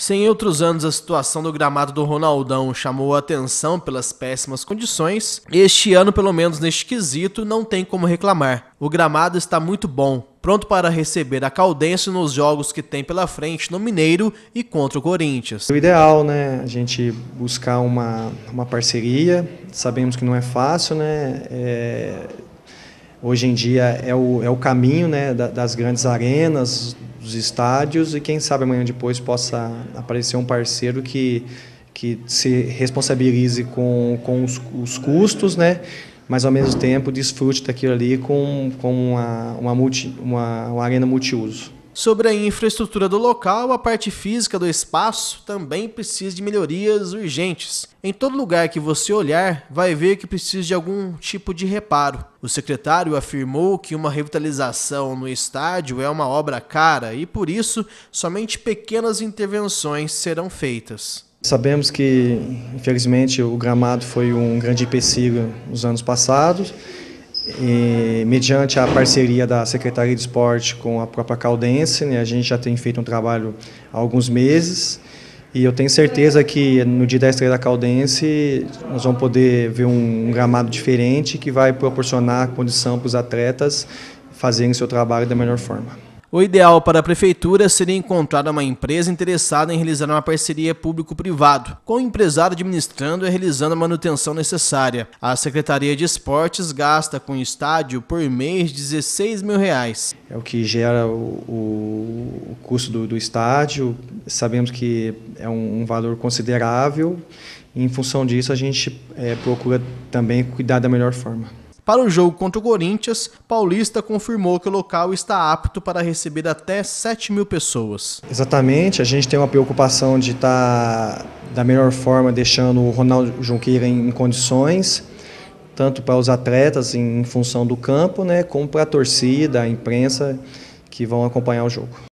Se em outros anos a situação do gramado do Ronaldão chamou a atenção pelas péssimas condições, este ano, pelo menos neste quesito, não tem como reclamar. O gramado está muito bom, pronto para receber a Caldense nos jogos que tem pela frente no Mineiro e contra o Corinthians. O ideal, né, a gente buscar uma, uma parceria, sabemos que não é fácil, né, é, hoje em dia é o, é o caminho, né, das grandes arenas, dos estádios e quem sabe amanhã depois possa aparecer um parceiro que, que se responsabilize com, com os, os custos, né? mas ao mesmo tempo desfrute daquilo ali com, com uma, uma, multi, uma, uma arena multiuso. Sobre a infraestrutura do local, a parte física do espaço também precisa de melhorias urgentes. Em todo lugar que você olhar, vai ver que precisa de algum tipo de reparo. O secretário afirmou que uma revitalização no estádio é uma obra cara e, por isso, somente pequenas intervenções serão feitas. Sabemos que, infelizmente, o gramado foi um grande empecilho nos anos passados e, mediante a parceria da Secretaria de Esporte com a própria Caldense, né, a gente já tem feito um trabalho há alguns meses e eu tenho certeza que no dia da estreia da Caldense nós vamos poder ver um, um gramado diferente que vai proporcionar condição para os atletas fazerem seu trabalho da melhor forma. O ideal para a prefeitura seria encontrar uma empresa interessada em realizar uma parceria público-privado, com o empresário administrando e realizando a manutenção necessária. A Secretaria de Esportes gasta com o estádio por mês 16 mil reais. É o que gera o, o custo do, do, estádio. Sabemos que é um, um valor considerável. E em função disso, a gente é, procura também cuidar da melhor forma. Para o jogo contra o Corinthians, Paulista confirmou que o local está apto para receber até 7 mil pessoas. Exatamente, a gente tem uma preocupação de estar tá, da melhor forma deixando o Ronaldo Junqueira em condições tanto para os atletas em função do campo, né, como para a torcida, a imprensa que vão acompanhar o jogo.